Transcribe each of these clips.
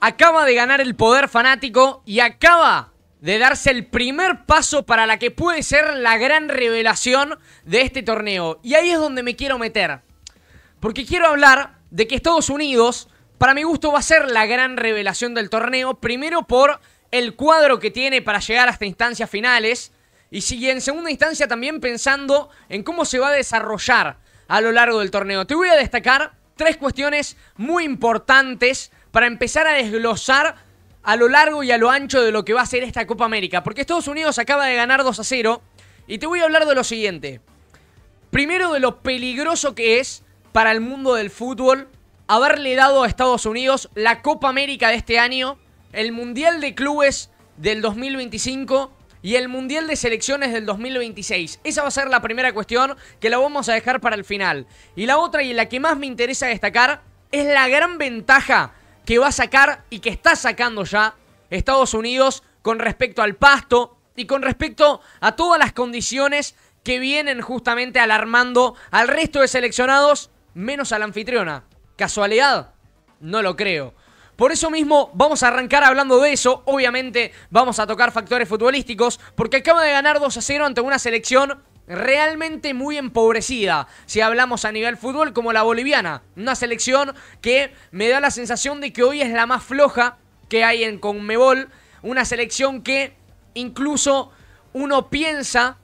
acaba de ganar el poder fanático y acaba de darse el primer paso para la que puede ser la gran revelación de este torneo. Y ahí es donde me quiero meter. Porque quiero hablar de que Estados Unidos, para mi gusto, va a ser la gran revelación del torneo. Primero por el cuadro que tiene para llegar hasta instancias finales. Y, sigue en segunda instancia también pensando en cómo se va a desarrollar a lo largo del torneo. Te voy a destacar tres cuestiones muy importantes para empezar a desglosar a lo largo y a lo ancho de lo que va a ser esta Copa América. Porque Estados Unidos acaba de ganar 2 a 0. Y te voy a hablar de lo siguiente. Primero de lo peligroso que es para el mundo del fútbol haberle dado a Estados Unidos la Copa América de este año, el Mundial de Clubes del 2025 y el Mundial de Selecciones del 2026. Esa va a ser la primera cuestión que la vamos a dejar para el final. Y la otra y la que más me interesa destacar es la gran ventaja que va a sacar y que está sacando ya Estados Unidos con respecto al pasto y con respecto a todas las condiciones que vienen justamente alarmando al resto de seleccionados, menos a la anfitriona. ¿Casualidad? No lo creo. Por eso mismo vamos a arrancar hablando de eso. Obviamente vamos a tocar factores futbolísticos porque acaba de ganar 2 a 0 ante una selección realmente muy empobrecida, si hablamos a nivel fútbol, como la boliviana. Una selección que me da la sensación de que hoy es la más floja que hay en Conmebol. Una selección que incluso uno piensa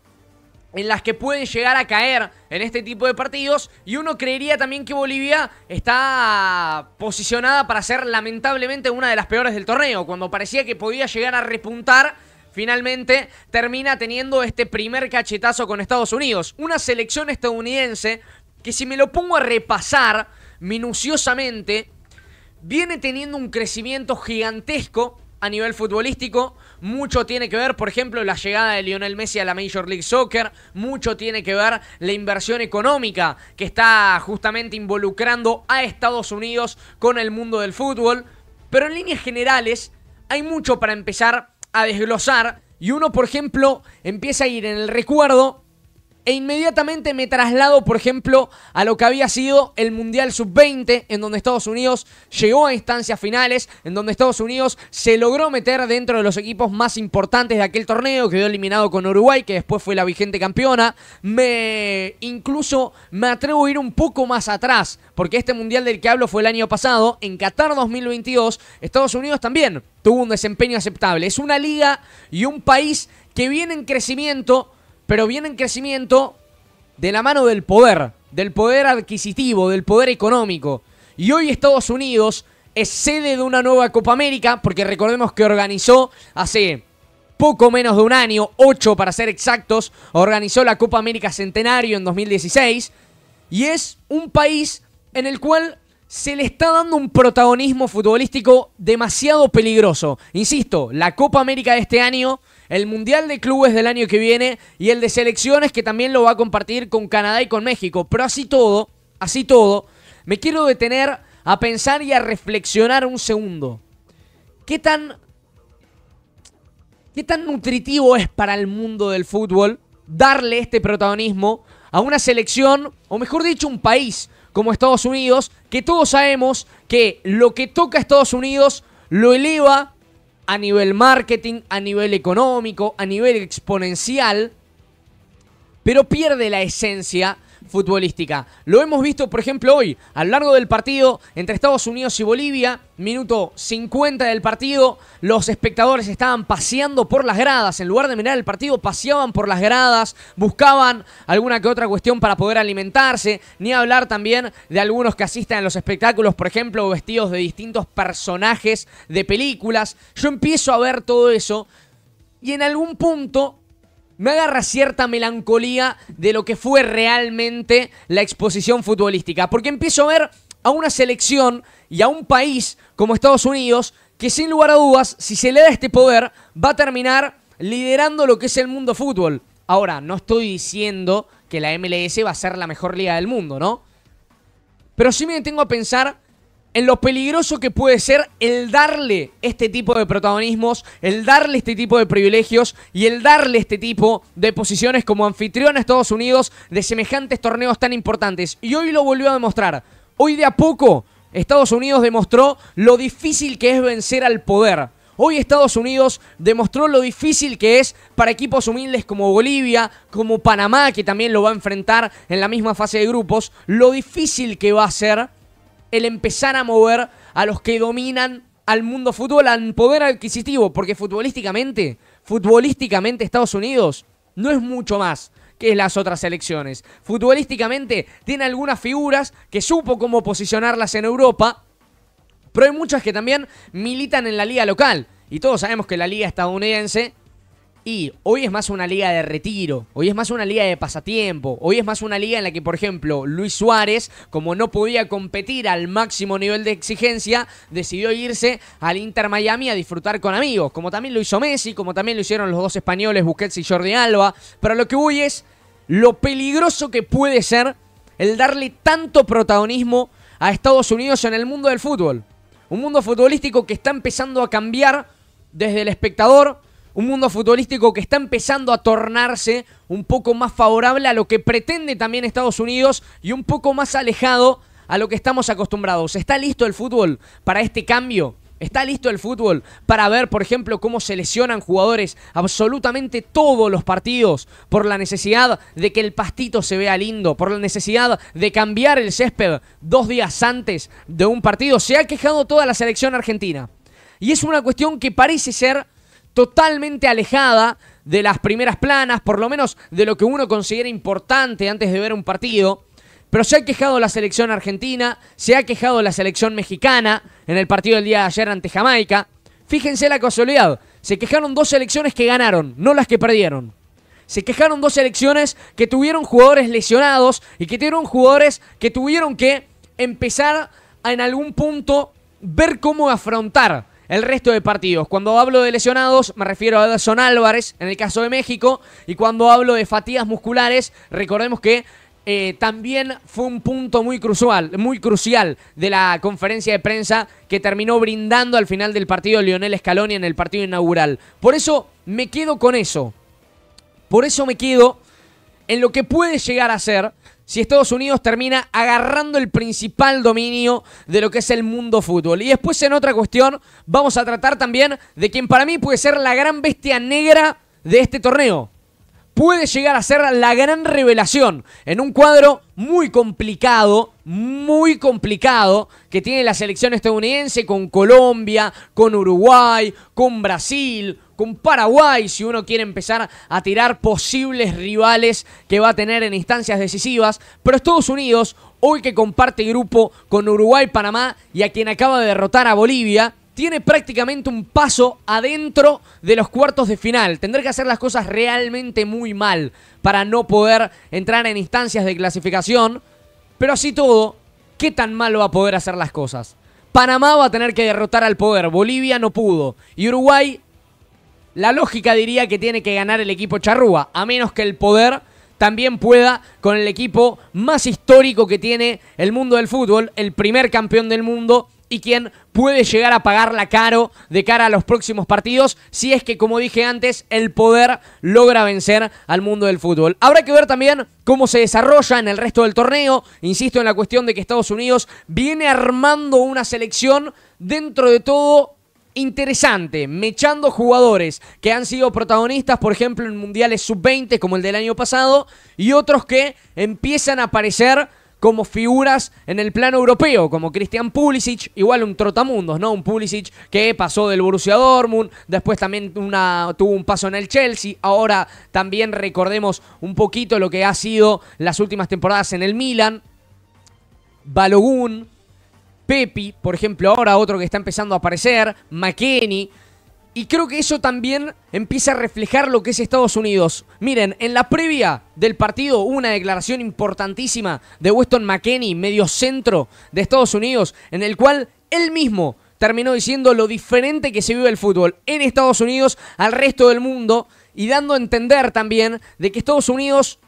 en las que pueden llegar a caer en este tipo de partidos. Y uno creería también que Bolivia está posicionada para ser lamentablemente una de las peores del torneo, cuando parecía que podía llegar a repuntar finalmente termina teniendo este primer cachetazo con Estados Unidos. Una selección estadounidense que si me lo pongo a repasar minuciosamente, viene teniendo un crecimiento gigantesco a nivel futbolístico. Mucho tiene que ver, por ejemplo, la llegada de Lionel Messi a la Major League Soccer. Mucho tiene que ver la inversión económica que está justamente involucrando a Estados Unidos con el mundo del fútbol. Pero en líneas generales, hay mucho para empezar a desglosar. Y uno, por ejemplo, empieza a ir en el recuerdo e inmediatamente me traslado, por ejemplo, a lo que había sido el Mundial Sub-20, en donde Estados Unidos llegó a instancias finales, en donde Estados Unidos se logró meter dentro de los equipos más importantes de aquel torneo, quedó eliminado con Uruguay, que después fue la vigente campeona. Me incluso me atrevo a ir un poco más atrás, porque este Mundial del que hablo fue el año pasado, en Qatar 2022, Estados Unidos también tuvo un desempeño aceptable. Es una liga y un país que viene en crecimiento pero viene en crecimiento de la mano del poder, del poder adquisitivo, del poder económico. Y hoy Estados Unidos es sede de una nueva Copa América, porque recordemos que organizó hace poco menos de un año, ocho para ser exactos, organizó la Copa América Centenario en 2016, y es un país en el cual se le está dando un protagonismo futbolístico demasiado peligroso. Insisto, la Copa América de este año el Mundial de Clubes del año que viene y el de selecciones que también lo va a compartir con Canadá y con México. Pero así todo, así todo, me quiero detener a pensar y a reflexionar un segundo. ¿Qué tan, qué tan nutritivo es para el mundo del fútbol darle este protagonismo a una selección, o mejor dicho, un país como Estados Unidos, que todos sabemos que lo que toca a Estados Unidos lo eleva a nivel marketing, a nivel económico, a nivel exponencial, pero pierde la esencia futbolística. Lo hemos visto, por ejemplo, hoy, a lo largo del partido entre Estados Unidos y Bolivia, minuto 50 del partido, los espectadores estaban paseando por las gradas, en lugar de mirar el partido, paseaban por las gradas, buscaban alguna que otra cuestión para poder alimentarse, ni hablar también de algunos que asisten a los espectáculos, por ejemplo, vestidos de distintos personajes de películas. Yo empiezo a ver todo eso y en algún punto me agarra cierta melancolía de lo que fue realmente la exposición futbolística, porque empiezo a ver a una selección y a un país como Estados Unidos que sin lugar a dudas, si se le da este poder, va a terminar liderando lo que es el mundo fútbol. Ahora, no estoy diciendo que la MLS va a ser la mejor liga del mundo, ¿no? Pero sí me tengo a pensar en lo peligroso que puede ser el darle este tipo de protagonismos, el darle este tipo de privilegios y el darle este tipo de posiciones como anfitrión a Estados Unidos de semejantes torneos tan importantes. Y hoy lo volvió a demostrar. Hoy de a poco Estados Unidos demostró lo difícil que es vencer al poder. Hoy Estados Unidos demostró lo difícil que es para equipos humildes como Bolivia, como Panamá, que también lo va a enfrentar en la misma fase de grupos, lo difícil que va a ser el empezar a mover a los que dominan al mundo fútbol, al poder adquisitivo, porque futbolísticamente, futbolísticamente Estados Unidos no es mucho más que las otras selecciones. Futbolísticamente tiene algunas figuras que supo cómo posicionarlas en Europa, pero hay muchas que también militan en la liga local. Y todos sabemos que la liga estadounidense y hoy es más una liga de retiro, hoy es más una liga de pasatiempo, hoy es más una liga en la que, por ejemplo, Luis Suárez, como no podía competir al máximo nivel de exigencia, decidió irse al Inter Miami a disfrutar con amigos, como también lo hizo Messi, como también lo hicieron los dos españoles, Busquets y Jordi Alba. Pero lo que hoy es lo peligroso que puede ser el darle tanto protagonismo a Estados Unidos en el mundo del fútbol. Un mundo futbolístico que está empezando a cambiar desde el espectador un mundo futbolístico que está empezando a tornarse un poco más favorable a lo que pretende también Estados Unidos y un poco más alejado a lo que estamos acostumbrados. ¿Está listo el fútbol para este cambio? ¿Está listo el fútbol para ver, por ejemplo, cómo se lesionan jugadores absolutamente todos los partidos por la necesidad de que el pastito se vea lindo, por la necesidad de cambiar el césped dos días antes de un partido? Se ha quejado toda la selección argentina. Y es una cuestión que parece ser totalmente alejada de las primeras planas, por lo menos de lo que uno considera importante antes de ver un partido. Pero se ha quejado la selección argentina, se ha quejado la selección mexicana en el partido del día de ayer ante Jamaica. Fíjense la casualidad, se quejaron dos selecciones que ganaron, no las que perdieron. Se quejaron dos selecciones que tuvieron jugadores lesionados y que tuvieron jugadores que tuvieron que empezar a en algún punto ver cómo afrontar el resto de partidos. Cuando hablo de lesionados, me refiero a Edson Álvarez, en el caso de México, y cuando hablo de fatigas musculares, recordemos que eh, también fue un punto muy crucial, muy crucial de la conferencia de prensa que terminó brindando al final del partido Lionel Scaloni en el partido inaugural. Por eso me quedo con eso. Por eso me quedo en lo que puede llegar a ser si Estados Unidos termina agarrando el principal dominio de lo que es el mundo fútbol. Y después en otra cuestión vamos a tratar también de quien para mí puede ser la gran bestia negra de este torneo. Puede llegar a ser la gran revelación en un cuadro muy complicado, muy complicado que tiene la selección estadounidense con Colombia, con Uruguay, con Brasil, con Paraguay si uno quiere empezar a tirar posibles rivales que va a tener en instancias decisivas. Pero Estados Unidos, hoy que comparte grupo con Uruguay, Panamá y a quien acaba de derrotar a Bolivia, tiene prácticamente un paso adentro de los cuartos de final. Tendrá que hacer las cosas realmente muy mal para no poder entrar en instancias de clasificación. Pero así todo, ¿qué tan mal va a poder hacer las cosas? Panamá va a tener que derrotar al poder, Bolivia no pudo y Uruguay la lógica diría que tiene que ganar el equipo charrúa, a menos que el poder también pueda con el equipo más histórico que tiene el mundo del fútbol, el primer campeón del mundo y quien puede llegar a la caro de cara a los próximos partidos, si es que, como dije antes, el poder logra vencer al mundo del fútbol. Habrá que ver también cómo se desarrolla en el resto del torneo. Insisto en la cuestión de que Estados Unidos viene armando una selección dentro de todo interesante, mechando jugadores que han sido protagonistas, por ejemplo, en mundiales sub-20 como el del año pasado, y otros que empiezan a aparecer como figuras en el plano europeo, como Christian Pulisic, igual un trotamundos, ¿no? Un Pulisic que pasó del Borussia Dortmund, después también una, tuvo un paso en el Chelsea, ahora también recordemos un poquito lo que ha sido las últimas temporadas en el Milan, Balogun, Pepi, por ejemplo, ahora otro que está empezando a aparecer, McKenney, Y creo que eso también empieza a reflejar lo que es Estados Unidos. Miren, en la previa del partido hubo una declaración importantísima de Weston McKenney, medio centro de Estados Unidos, en el cual él mismo terminó diciendo lo diferente que se vive el fútbol en Estados Unidos al resto del mundo y dando a entender también de que Estados Unidos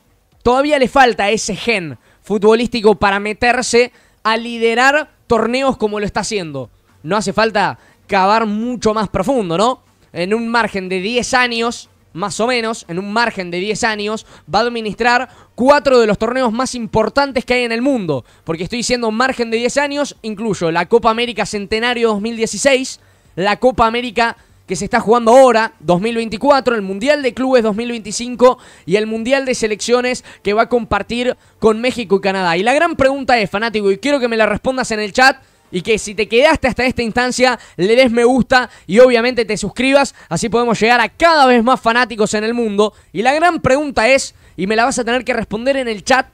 todavía le falta ese gen futbolístico para meterse a liderar torneos como lo está haciendo. No hace falta cavar mucho más profundo, ¿no? En un margen de 10 años, más o menos, en un margen de 10 años, va a administrar cuatro de los torneos más importantes que hay en el mundo. Porque estoy diciendo margen de 10 años, incluyo la Copa América Centenario 2016, la Copa América que se está jugando ahora, 2024, el Mundial de Clubes 2025 y el Mundial de Selecciones que va a compartir con México y Canadá. Y la gran pregunta es, fanático, y quiero que me la respondas en el chat. Y que si te quedaste hasta esta instancia, le des me gusta y obviamente te suscribas. Así podemos llegar a cada vez más fanáticos en el mundo. Y la gran pregunta es, y me la vas a tener que responder en el chat,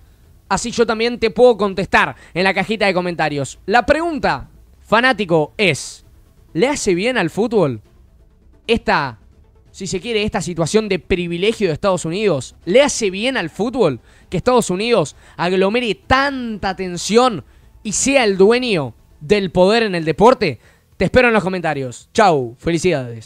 así yo también te puedo contestar en la cajita de comentarios. La pregunta, fanático, es, ¿le hace bien al fútbol? esta, si se quiere, esta situación de privilegio de Estados Unidos, le hace bien al fútbol que Estados Unidos aglomere tanta atención y sea el dueño del poder en el deporte? Te espero en los comentarios. Chau, felicidades.